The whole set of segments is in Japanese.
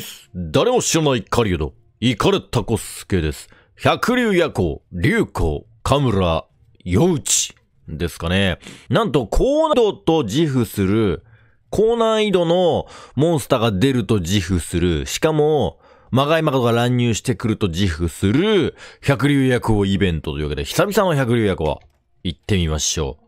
シス誰も知らない狩人、イカれタコスケです。百竜夜行、竜行、カラ、ヨウチ、ですかね。なんと、高難度と自負する、高難易度のモンスターが出ると自負する、しかも、マガイマカが乱入してくると自負する、百竜夜行イベントというわけで、久々の百竜夜行、は、行ってみましょ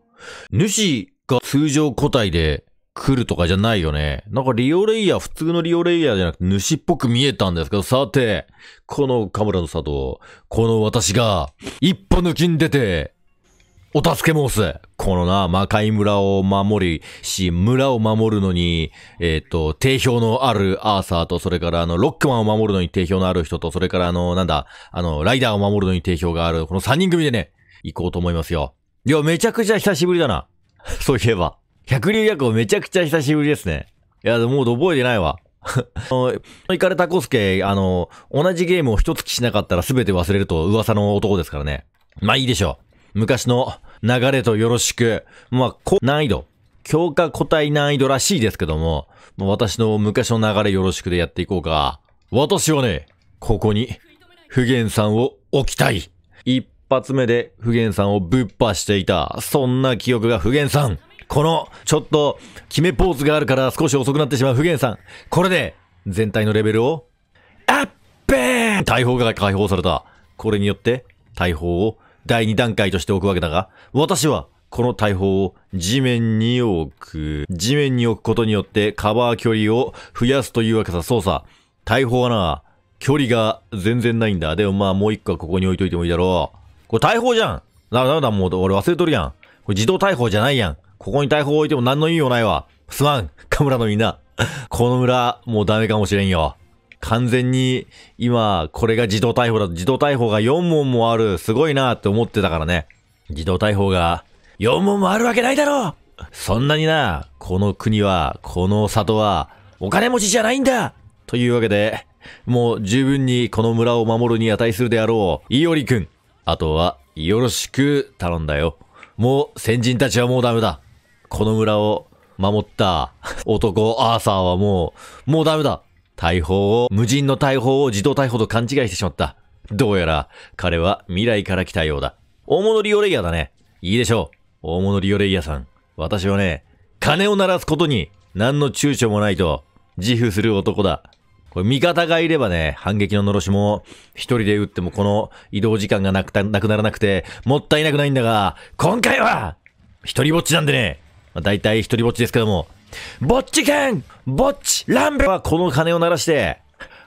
う。主が通常個体で来るとかじゃないよね。なんかリオレイヤー、普通のリオレイヤーじゃなくて主っぽく見えたんですけど、さて、このカムラの里、この私が、一歩抜きに出て、お助け申す。このな、魔界村を守り、し、村を守るのに、えっ、ー、と、定評のあるアーサーと、それからあの、ロックマンを守るのに定評のある人と、それからあの、なんだ、あの、ライダーを守るのに定評がある、この3人組でね、行こうと思いますよ。いや、めちゃくちゃ久しぶりだな。そういえば。百竜夜行めちゃくちゃ久しぶりですね。いや、もう覚えてないわ。あの、イカレタコスケ、あの、同じゲームを一月しなかったら全て忘れると噂の男ですからね。まあいいでしょう。昔の流れとよろしく。まあ、難易度。強化個体難易度らしいですけども、もう私の昔の流れよろしくでやっていこうか。私はね、ここに、不言さんを置きたい。一発目で不言さんをぶっ破していた、そんな記憶が不言さん。この、ちょっと、決めポーズがあるから少し遅くなってしまう不元さん。これで、全体のレベルを、アッペーン大砲が解放された。これによって、大砲を第2段階としておくわけだが、私は、この大砲を地面に置く。地面に置くことによってカバー距離を増やすというわけさ。そうさ。大砲はな、距離が全然ないんだ。でもまあもう一個はここに置いといてもいいだろう。これ大砲じゃん。だ、んだ、もう俺忘れとるやん。これ自動大砲じゃないやん。ここに大砲置いても何の意味もないわ。すまん、カムラのみんな。この村、もうダメかもしれんよ。完全に、今、これが自動逮捕だ。自動逮捕が4問もある。すごいなって思ってたからね。自動逮捕が、4問もあるわけないだろそんなにな、この国は、この里は、お金持ちじゃないんだというわけで、もう十分にこの村を守るに値するであろう、イオリ君。あとは、よろしく頼んだよ。もう先人たちはもうダメだ。この村を守った 男、アーサーはもう、もうダメだ。大砲を、無人の大砲を自動大砲と勘違いしてしまった。どうやら、彼は未来から来たようだ。大物リオレイヤーだね。いいでしょう。大物リオレイヤーさん。私はね、金を鳴らすことに、何の躊躇もないと、自負する男だ。これ味方がいればね、反撃の呪しも、一人で撃ってもこの移動時間がなくならなくて、もったいなくないんだが、今回は、一人ぼっちなんでね、まあ、大体一人ぼっちですけども、ぼっち剣ぼっちランブはこの鐘を鳴らして、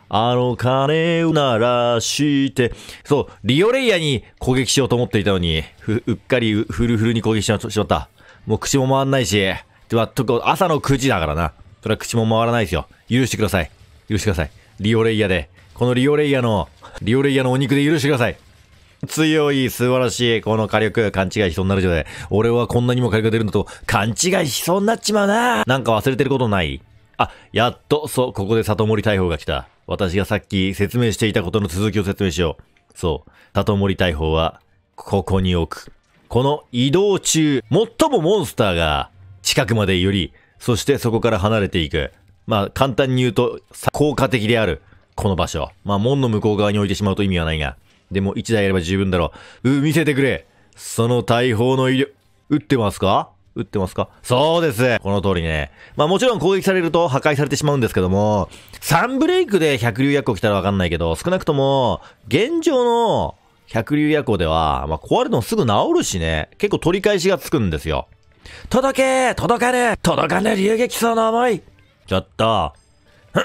あの鐘を鳴らして、そう、リオレイヤに攻撃しようと思っていたのに、ふ、うっかりフルフルに攻撃してしまった。もう口も回んないし、では、とこ、朝の9時だからな。それは口も回らないですよ。許してください。許してください。リオレイヤで。このリオレイヤの、リオレイヤのお肉で許してください。強い素晴らしいこの火力勘違いしそうになるじゃない。俺はこんなにも火力が出るのと勘違いしそうになっちまうななんか忘れてることないあ、やっと、そう、ここで里森大砲が来た。私がさっき説明していたことの続きを説明しよう。そう、里森大砲は、ここに置く。この移動中、最もモンスターが近くまで寄り、そしてそこから離れていく。まあ、簡単に言うと、効果的である。この場所。まあ、門の向こう側に置いてしまうと意味はないが。でも1台あれば十分だろう。う、見せてくれ。その大砲の威力。撃ってますか撃ってますかそうです。この通りね。まあもちろん攻撃されると破壊されてしまうんですけども、サンブレイクで百竜夜行来たらわかんないけど、少なくとも、現状の百竜夜行では、まあ壊れるのすぐ治るしね、結構取り返しがつくんですよ。届け届かね届かね流撃層の思いちょっと。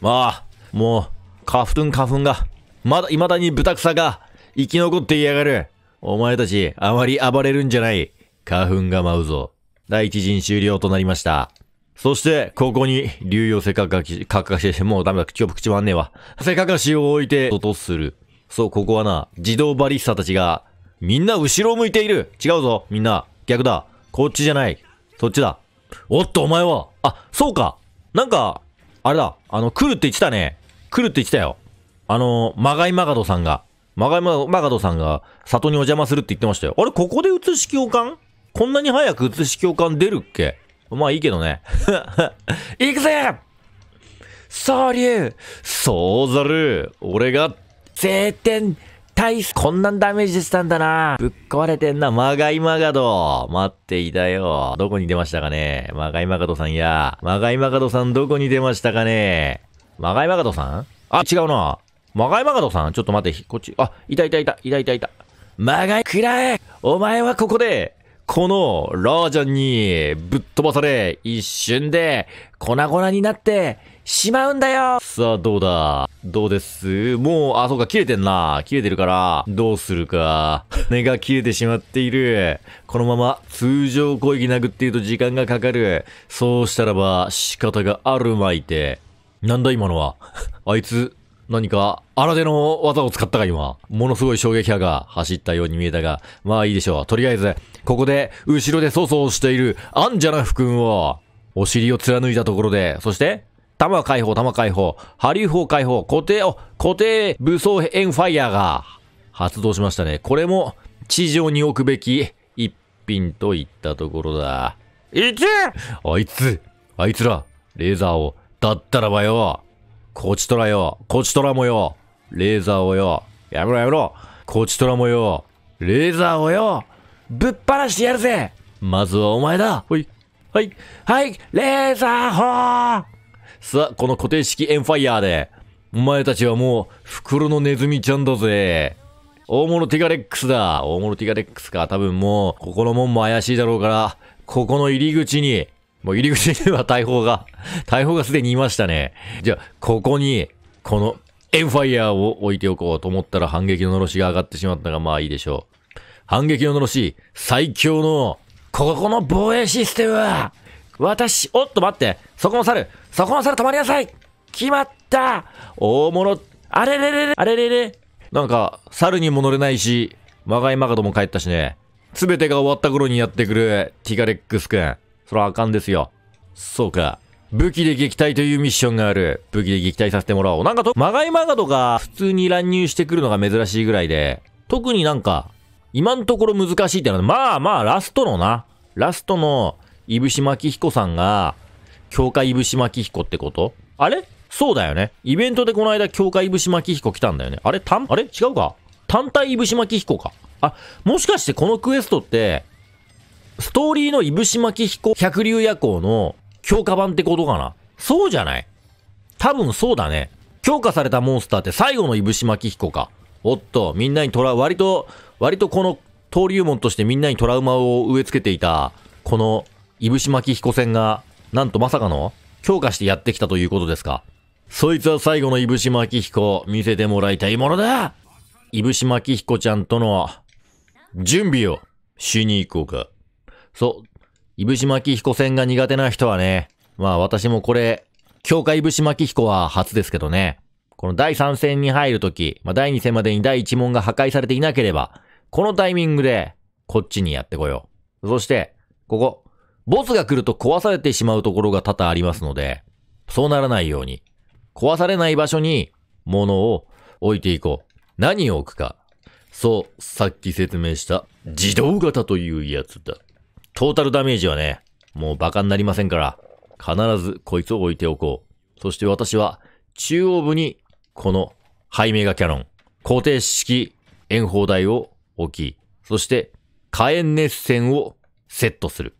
まあ、もう、花粉花粉がまだ、未だに豚草が生き残っていやがる。お前たち、あまり暴れるんじゃない。花粉が舞うぞ。第一陣終了となりました。そして、ここに、流用せかかき、かかし、もうダメだ、今日口あんねえわ。せかかしを置いて、とする。そう、ここはな、自動バリスタたちが、みんな後ろを向いている違うぞ、みんな。逆だ。こっちじゃない。そっちだ。おっと、お前は。あ、そうか。なんか、あれだ。あの、来るって言ってたね。来るって言ってたよ。あの、マガイマガドさんが、マガイマガドさんが里にお邪魔するって言ってましたよ。あれ、ここで移し教官こんなに早く移し教官出るっけまあいいけどね。行くぜ総流そうざる俺が、晴天大こんなんダメージしたんだな。ぶっ壊れてんな、マガイマガド。待っていたよ。どこに出ましたかねマガイマガドさんや。マガイマガドさんどこに出ましたかねマガイマガドさんあ、違うな。マガイマガドさん、ちょっと待って、こっち、あ、いたいたいた、いたいたいた。マガイくらえお前はここで、このラージャンにぶっ飛ばされ、一瞬で粉々になってしまうんだよさあ、どうだどうですもう、あ、そうか、切れてんな。切れてるから、どうするか。根が切れてしまっている。このまま通常攻撃殴っていると時間がかかる。そうしたらば仕方があるまいて。なんだ今のは。あいつ、何か荒手の技を使ったか今。ものすごい衝撃波が走ったように見えたが、まあいいでしょう。とりあえず、ここで、後ろで粗相しているアンジャナフ君を、お尻を貫いたところで、そして、弾解放、弾解放、波ォ砲解放、固定、を固定武装エンファイヤーが発動しましたね。これも地上に置くべき一品といったところだ。いつあいつ、あいつら、レーザーを、だったらばよ、コチトラよ、コチトラもよ、レーザーをよ、やめろやめろ、コチトラもよ、レーザーをよ、ぶっ放してやるぜまずはお前だほい。はい。はい、レーザーほさあ、この固定式エンファイヤーで、お前たちはもう、袋のネズミちゃんだぜ。大物ティガレックスだ。大物ティガレックスか。多分もう、ここの門も怪しいだろうから、ここの入り口に、もう入り口には大砲が、大砲がすでにいましたね。じゃあ、ここに、このエンファイアを置いておこうと思ったら反撃ののろしが上がってしまったが、まあいいでしょう。反撃ののろし、最強の、ここの防衛システムは、私、おっと待って、そこの猿、そこの猿止まりなさい決まった大物、あれれれれ、あれれれ。なんか、猿にも乗れないし、マがイマがども帰ったしね。すべてが終わった頃にやってくる、ティガレックスくん。そらあかんですよ。そうか。武器で撃退というミッションがある。武器で撃退させてもらおう。なんかと、マガイマガドが普通に乱入してくるのが珍しいぐらいで、特になんか、今のところ難しいってのは、まあまあ、ラストのな。ラストの、いぶしまきひこさんが、教会いぶしまきひこってことあれそうだよね。イベントでこの間、教会いぶしまきひこ来たんだよね。あれ単、あれ違うか単体いぶしまきひこか。あ、もしかしてこのクエストって、ストーリーのいぶしまきこ百竜夜行の強化版ってことかなそうじゃない多分そうだね。強化されたモンスターって最後のいぶしまきこか。おっと、みんなにトラ、割と、割とこの登竜門としてみんなにトラウマを植え付けていた、このいぶしまきこ戦が、なんとまさかの強化してやってきたということですか。そいつは最後のいぶしまきこ、見せてもらいたいものだいぶしまきこちゃんとの準備をしに行こうか。そう。いぶし巻き彦戦が苦手な人はね、まあ私もこれ、強化いぶし巻き彦は初ですけどね。この第3戦に入るとき、まあ第2戦までに第1問が破壊されていなければ、このタイミングで、こっちにやってこよう。そして、ここ、ボスが来ると壊されてしまうところが多々ありますので、そうならないように、壊されない場所に物を置いていこう。何を置くか。そう、さっき説明した自動型というやつだ。トータルダメージはね、もう馬鹿になりませんから、必ずこいつを置いておこう。そして私は、中央部に、この、ハイメガキャノン、固定式円砲台を置き、そして、火炎熱線をセットする。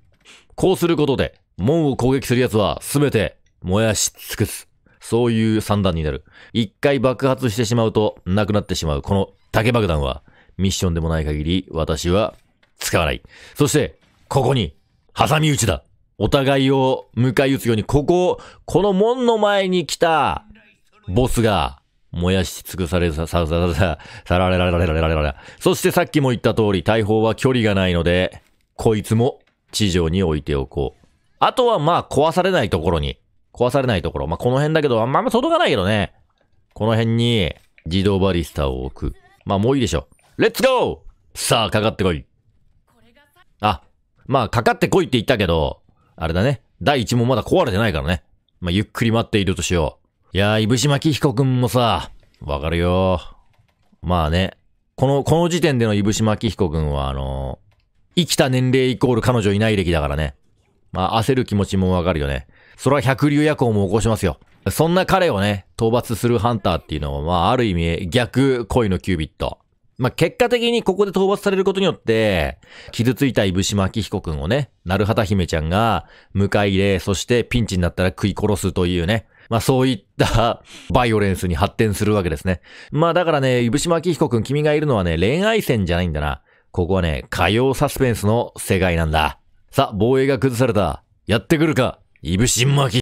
こうすることで、門を攻撃する奴は全て燃やし尽くす。そういう算段になる。一回爆発してしまうと、なくなってしまう。この竹爆弾は、ミッションでもない限り、私は使わない。そして、ここに、挟み撃ちだ。お互いを迎え撃つように、ここ、この門の前に来た、ボスが、燃やし尽くされ、さ、さ、さ、さ、さられられられられられられ。そしてさっきも言った通り、大砲は距離がないので、こいつも地上に置いておこう。あとはまあ壊されないところに。壊されないところ。まあこの辺だけど、あんま届かないけどね。この辺に自動バリスタを置く。まあもういいでしょ。レッツゴーさあ、かかってこい。あ、まあ、かかってこいって言ったけど、あれだね。第1問まだ壊れてないからね。まあ、ゆっくり待っているとしよう。いやー、いぶしまきひこくんもさ、わかるよまあね。この、この時点でのいぶしまきひこくんは、あのー、生きた年齢イコール彼女いない歴だからね。まあ、焦る気持ちもわかるよね。それは百竜夜行も起こしますよ。そんな彼をね、討伐するハンターっていうのは、まあ、ある意味、逆恋のキュービット。まあ、結果的にここで討伐されることによって、傷ついたいぶしまきひこくんをね、なるはた姫ちゃんが迎え入れ、そしてピンチになったら食い殺すというね、まあそういったバイオレンスに発展するわけですね。まあだからね、いぶしまきひこくん君がいるのはね、恋愛線じゃないんだな。ここはね、火曜サスペンスの世界なんだ。さ、防衛が崩された。やってくるか、いぶしまき。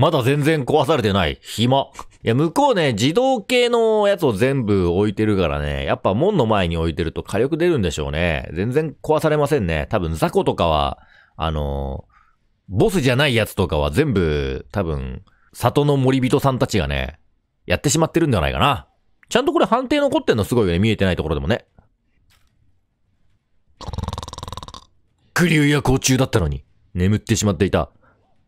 まだ全然壊されてない。暇。いや、向こうね、自動系のやつを全部置いてるからね、やっぱ門の前に置いてると火力出るんでしょうね。全然壊されませんね。多分雑魚とかは、あのボスじゃないやつとかは全部、多分、里の森人さんたちがね、やってしまってるんじゃないかな。ちゃんとこれ判定残ってんのすごいよね。見えてないところでもね。クリュウや甲虫だったのに、眠ってしまっていた。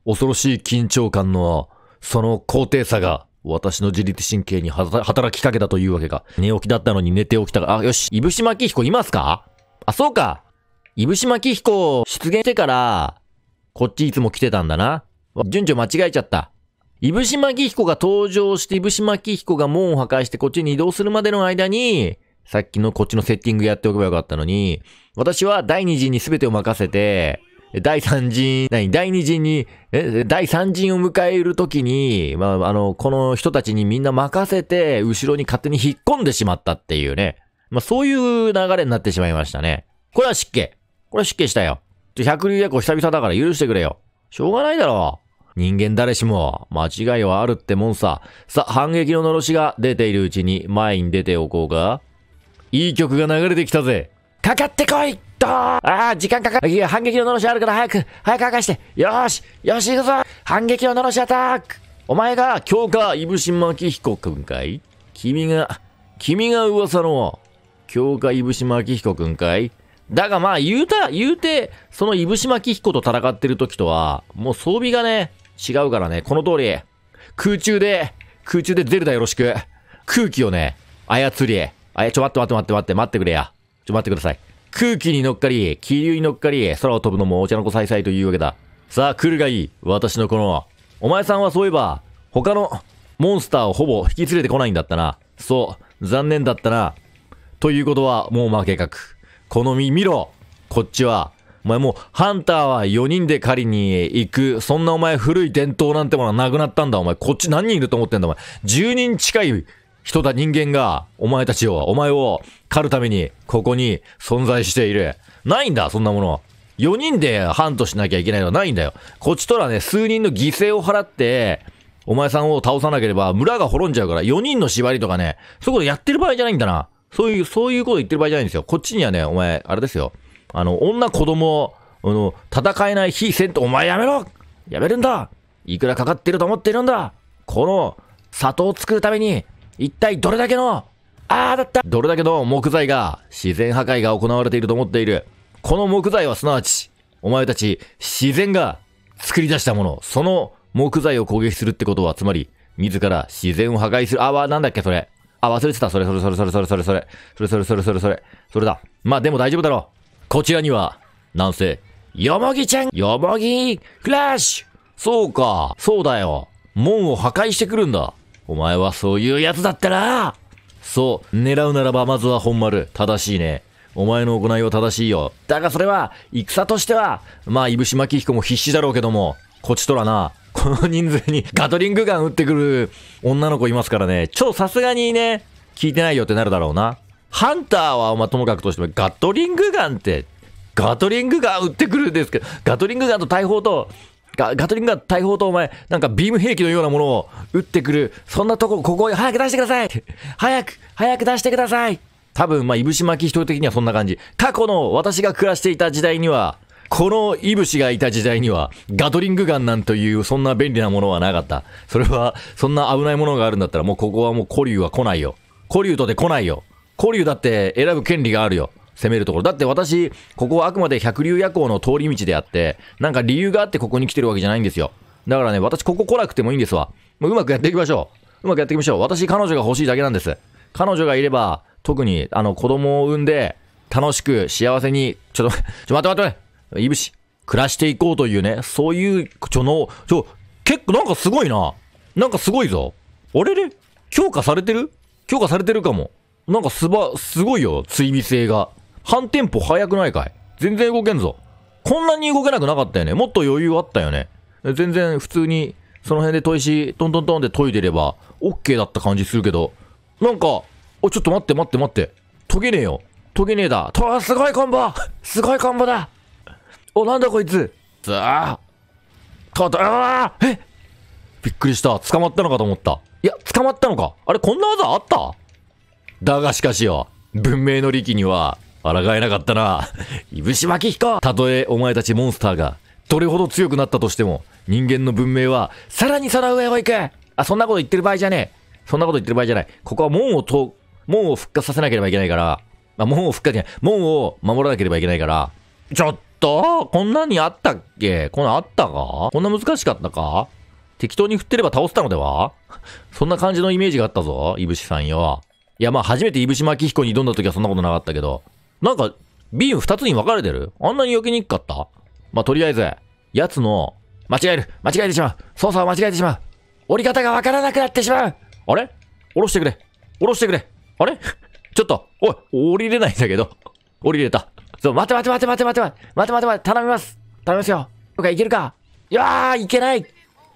恐ろしい緊張感の、その高低差が、私の自律神経に働きかけたというわけか。寝起きだったのに寝て起きたが、あ、よし、いぶしまきひこいますかあ、そうか。いぶしまきひこ、出現してから、こっちいつも来てたんだな。順序間違えちゃった。いぶしまきひこが登場して、いぶしまきひこが門を破壊してこっちに移動するまでの間に、さっきのこっちのセッティングやっておけばよかったのに、私は第二次に全てを任せて、第3陣、何第2陣に、え、第3陣を迎えるときに、まあ、あの、この人たちにみんな任せて、後ろに勝手に引っ込んでしまったっていうね。まあ、そういう流れになってしまいましたね。これは失敬。これは失敬したよ。ちょ、百竜夜行久々だから許してくれよ。しょうがないだろう。人間誰しも間違いはあるってもんさ。さ、反撃の呪しが出ているうちに前に出ておこうか。いい曲が流れてきたぜ。かかってこいとああ、時間かかる。いや、反撃ののろしあるから早く、早く剥かして。よし、よし、行くぞ反撃ののろしアタックお前が、強化、いぶしまき彦くんかい君が、君が噂の、強化、いぶしまき彦くんかいだがまあ、言うた、言うて、そのいぶしまき彦と戦ってる時とは、もう装備がね、違うからね、この通り、空中で、空中でゼルダよろしく、空気をね、操り、あ、ちょ、待って待って待って待って、待ってくれや。ちょ、待ってください。空気に乗っかり、気流に乗っかり、空を飛ぶのもお茶の子さいさいというわけだ。さあ、来るがいい。私のこの、お前さんはそういえば、他のモンスターをほぼ引き連れてこないんだったな。そう、残念だったな。ということは、もう負け格。この身見ろこっちは、お前もう、ハンターは4人で狩りに行く。そんなお前古い伝統なんてものはなくなったんだ。お前、こっち何人いると思ってんだ、お前。10人近い人だ、人間が、お前たちを、お前を狩るために、ここに存在している。ないんだ、そんなもの。4人でハントしなきゃいけないのはないんだよ。こっちとらね、数人の犠牲を払って、お前さんを倒さなければ村が滅んじゃうから、4人の縛りとかね、そういうことやってる場合じゃないんだな。そういう、そういうこと言ってる場合じゃないんですよ。こっちにはね、お前、あれですよ。あの、女子供、あの、戦えない非戦闘、お前やめろやめるんだいくらかかってると思ってるんだこの、里を作るために、一体どれだけの、ああだったどれだけの木材が自然破壊が行われていると思っている。この木材はすなわち、お前たち自然が作り出したもの、その木材を攻撃するってことは、つまり、自ら自然を破壊する。あ、わ、なんだっけ、それ。あ、忘れてた。それそれそれそれそれそれそれ。それそれそれそれそれ。それだ。まあでも大丈夫だろう。こちらには、なんせ、よもぎちゃんよもぎクラッシュそうか。そうだよ。門を破壊してくるんだ。お前はそういうやつだったなそう、狙うならばまずは本丸。正しいね。お前の行いは正しいよ。だがそれは、戦としては、まあ、いぶしまき彦も必死だろうけども、こちとらな、この人数にガトリングガン撃ってくる女の子いますからね、超さすがにね、聞いてないよってなるだろうな。ハンターは、まあ、ともかくとしても、ガトリングガンって、ガトリングガン撃ってくるんですけど、ガトリングガンと大砲と、ガガトリンが大砲とお前、なんかビーム兵器のようなものを撃ってくる。そんなとこ、ここを早く出してください早く、早く出してください多分、まあ、いぶし巻き人的にはそんな感じ。過去の私が暮らしていた時代には、このいぶしがいた時代には、ガトリングガンなんという、そんな便利なものはなかった。それは、そんな危ないものがあるんだったら、もうここはもう古竜は来ないよ。古竜とて来ないよ。古竜だって選ぶ権利があるよ。攻めるところ。だって私、ここはあくまで百竜夜行の通り道であって、なんか理由があってここに来てるわけじゃないんですよ。だからね、私ここ来なくてもいいんですわ。もううまくやっていきましょう。うまくやっていきましょう。私、彼女が欲しいだけなんです。彼女がいれば、特に、あの、子供を産んで、楽しく、幸せに、ちょっと、ちょ、待って待って待って、いぶし、暮らしていこうというね、そういう、ちょの、ちょ、結構なんかすごいな。なんかすごいぞ。あれれ強化されてる強化されてるかも。なんかすば、すごいよ、追尾性が。半テンポ早くないかい全然動けんぞ。こんなに動けなくなかったよね。もっと余裕あったよね。全然普通に、その辺で砥石、トントントンって研いでれば、OK だった感じするけど、なんか、お、ちょっと待って待って待って。研げねえよ。研げねえだ。と、すごいコンボすごいコンボだお、なんだこいつずーった、ああえびっくりした。捕まったのかと思った。いや、捕まったのか。あれ、こんな技あっただがしかしよ。文明の利器には、抗えなかったな。いぶし巻き彦たとえお前たちモンスターが、どれほど強くなったとしても、人間の文明は、さらにその上を行くあ、そんなこと言ってる場合じゃねえ。そんなこと言ってる場合じゃない。ここは門をと、門を復活させなければいけないから、まあ、門を復活じゃない、門を守らなければいけないから、ちょっと、こんなにあったっけこんなあったかこんな難しかったか適当に振ってれば倒せたのではそんな感じのイメージがあったぞ、いぶしさんよ。いや、まあ初めていぶし巻彦に挑んだ時はそんなことなかったけど、なんか、ビーム二つに分かれてるあんなに避けにくかったまあ、とりあえず、やつの、間違える間違えてしまう操作を間違えてしまう折り方が分からなくなってしまうあれ下ろしてくれ下ろしてくれあれちょっと、おい、降りれないんだけど。降りれた。そう、待て待て待て待て待て待て待て待て待て、頼みます。頼みますよ。僕はいけるかいやー、いけない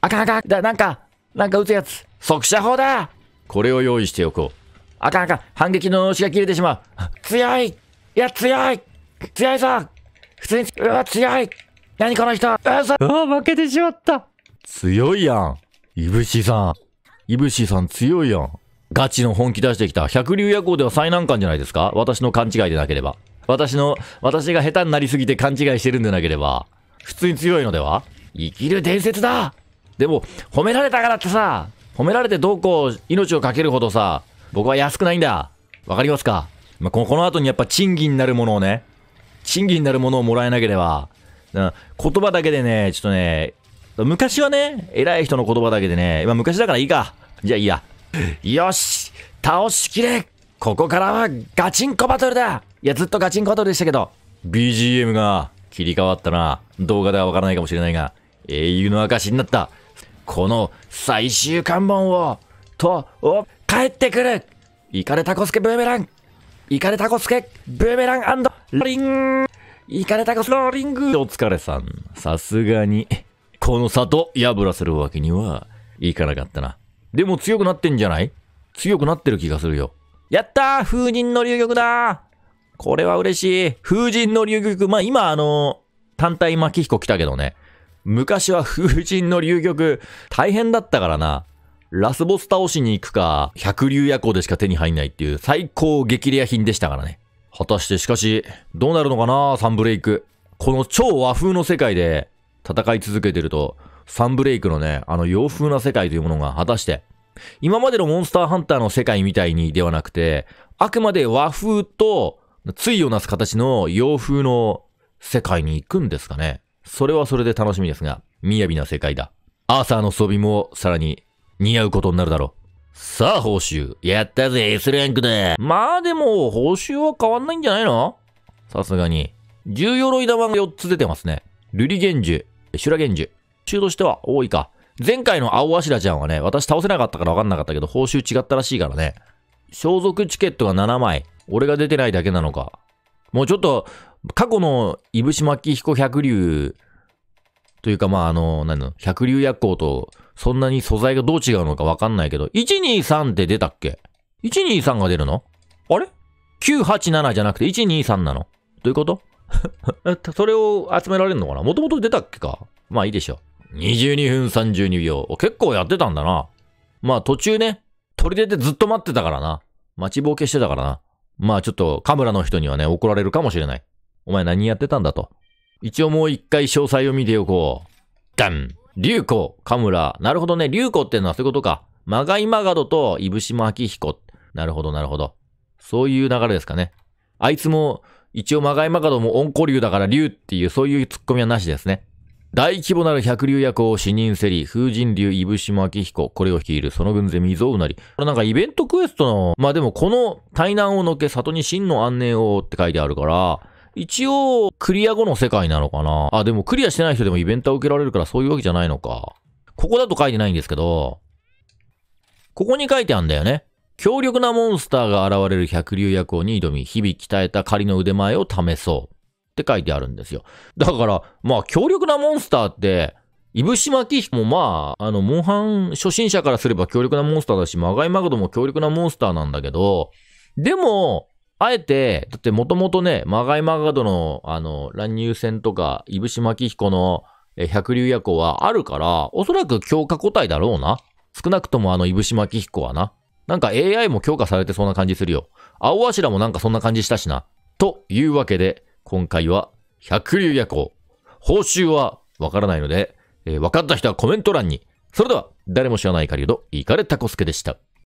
あかんあかん。だ、なんか、なんか撃つやつ。速射砲だこれを用意しておこう。あかんあかん。反撃の押しが切れてしまう。強いいや、強い強いぞ普通に、うわ、強い何この人うわ、さ、うわ、負けてしまった強いやんいぶしさん。いぶしさん強いやん。ガチの本気出してきた。百竜夜行では最難関じゃないですか私の勘違いでなければ。私の、私が下手になりすぎて勘違いしてるんでなければ。普通に強いのでは生きる伝説だでも、褒められたからってさ、褒められてどうこう命をかけるほどさ、僕は安くないんだ。わかりますかまあ、この後にやっぱ賃金になるものをね、賃金になるものをもらえなければ、言葉だけでね、ちょっとね、昔はね、偉い人の言葉だけでね、今昔だからいいか。じゃあいいや。よし倒しきれここからはガチンコバトルだいや、ずっとガチンコバトルでしたけど、BGM が切り替わったな。動画ではわからないかもしれないが、英雄の証になった。この最終関門を、と、お、帰ってくるイカれタコスケブーメランイカレタコスケ、ブーメランリン、イカレタコスローリング。お疲れさん。さすがに、この里破らせるわけにはいかなかったな。でも強くなってんじゃない強くなってる気がするよ。やったー風神の流玉だこれは嬉しい。風神の流玉。まあ、今あのー、単体巻き彦来たけどね。昔は風神の流玉、大変だったからな。ラスボス倒しに行くか、百竜夜行でしか手に入んないっていう最高激レア品でしたからね。果たしてしかし、どうなるのかなサンブレイク。この超和風の世界で戦い続けてると、サンブレイクのね、あの洋風な世界というものが果たして、今までのモンスターハンターの世界みたいにではなくて、あくまで和風と対をなす形の洋風の世界に行くんですかね。それはそれで楽しみですが、雅な世界だ。アーサーの装備もさらに似合うことになるだろう。さあ、報酬。やったぜ、S ランクだ。まあでも、報酬は変わんないんじゃないのさすがに。重鎧玉が4つ出てますね。瑠璃幻樹、修羅幻報中としては多いか。前回の青柱ちゃんはね、私倒せなかったから分かんなかったけど、報酬違ったらしいからね。装束チケットが7枚。俺が出てないだけなのか。もうちょっと、過去の、いぶしまき彦百竜、というかまああの、何の、百竜夜行と、そんなに素材がどう違うのかわかんないけど、123って出たっけ ?123 が出るのあれ ?987 じゃなくて123なのどういうこと それを集められるのかなもともと出たっけかまあいいでしょう。22分32秒。結構やってたんだな。まあ途中ね、取り出てずっと待ってたからな。待ちぼうけしてたからな。まあちょっとカムラの人にはね、怒られるかもしれない。お前何やってたんだと。一応もう一回詳細を見ておこう。ダン竜子、カムラ。なるほどね。竜子ってのはそういうことか。マガイマガドとイブシマヒコ。なるほど、なるほど。そういう流れですかね。あいつも、一応マガイマガドも温古流だから竜っていう、そういうツッコミはなしですね。大規模なる百竜夜行を死人せり、風神流、シぶアキヒコ。これを率いる、その軍勢溝うなり。これなんかイベントクエストの、まあでもこの、対難をのけ、里に真の安寧をって書いてあるから、一応、クリア後の世界なのかなあ、でもクリアしてない人でもイベントは受けられるからそういうわけじゃないのか。ここだと書いてないんですけど、ここに書いてあんだよね。強力なモンスターが現れる百竜役をに挑み、日々鍛えた仮の腕前を試そう。って書いてあるんですよ。だから、まあ、強力なモンスターって、イブシマキヒも、まあ、あの、モンハン初心者からすれば強力なモンスターだし、マガイマグドも強力なモンスターなんだけど、でも、あえて、だってもともとね、マガイマガドの、あの、乱入戦とか、いぶしまきひこの、え、百竜夜行はあるから、おそらく強化個体だろうな。少なくともあの、いぶしまきひこはな。なんか AI も強化されてそうな感じするよ。青柱もなんかそんな感じしたしな。というわけで、今回は、百竜夜行。報酬はわからないので、えー、分かった人はコメント欄に。それでは、誰も知らない狩人、イカれタコスケでした。